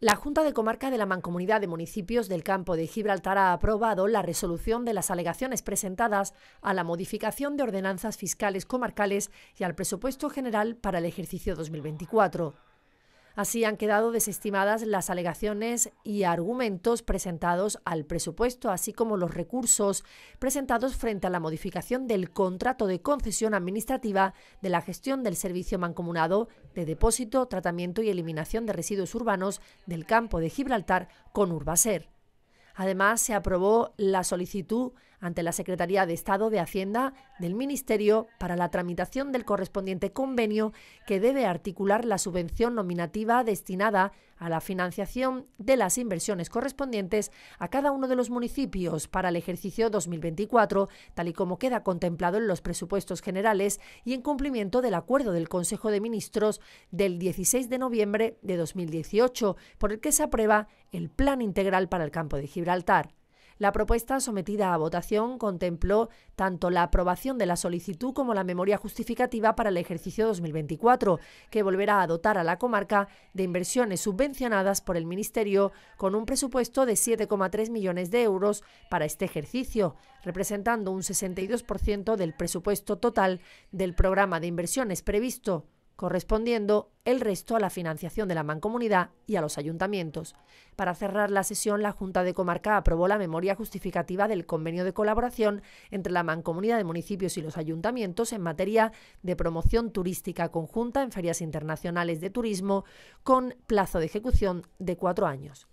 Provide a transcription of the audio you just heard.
La Junta de Comarca de la Mancomunidad de Municipios del Campo de Gibraltar ha aprobado la resolución de las alegaciones presentadas a la modificación de ordenanzas fiscales comarcales y al presupuesto general para el ejercicio 2024. Así han quedado desestimadas las alegaciones y argumentos presentados al presupuesto, así como los recursos presentados frente a la modificación del contrato de concesión administrativa de la gestión del servicio mancomunado de depósito, tratamiento y eliminación de residuos urbanos del campo de Gibraltar con Urbaser. Además, se aprobó la solicitud ante la Secretaría de Estado de Hacienda del Ministerio para la tramitación del correspondiente convenio que debe articular la subvención nominativa destinada a la financiación de las inversiones correspondientes a cada uno de los municipios para el ejercicio 2024, tal y como queda contemplado en los presupuestos generales y en cumplimiento del acuerdo del Consejo de Ministros del 16 de noviembre de 2018, por el que se aprueba el Plan Integral para el Campo de Gibraltar. La propuesta sometida a votación contempló tanto la aprobación de la solicitud como la memoria justificativa para el ejercicio 2024, que volverá a dotar a la comarca de inversiones subvencionadas por el Ministerio con un presupuesto de 7,3 millones de euros para este ejercicio, representando un 62% del presupuesto total del programa de inversiones previsto correspondiendo el resto a la financiación de la mancomunidad y a los ayuntamientos. Para cerrar la sesión, la Junta de Comarca aprobó la memoria justificativa del convenio de colaboración entre la mancomunidad de municipios y los ayuntamientos en materia de promoción turística conjunta en ferias internacionales de turismo con plazo de ejecución de cuatro años.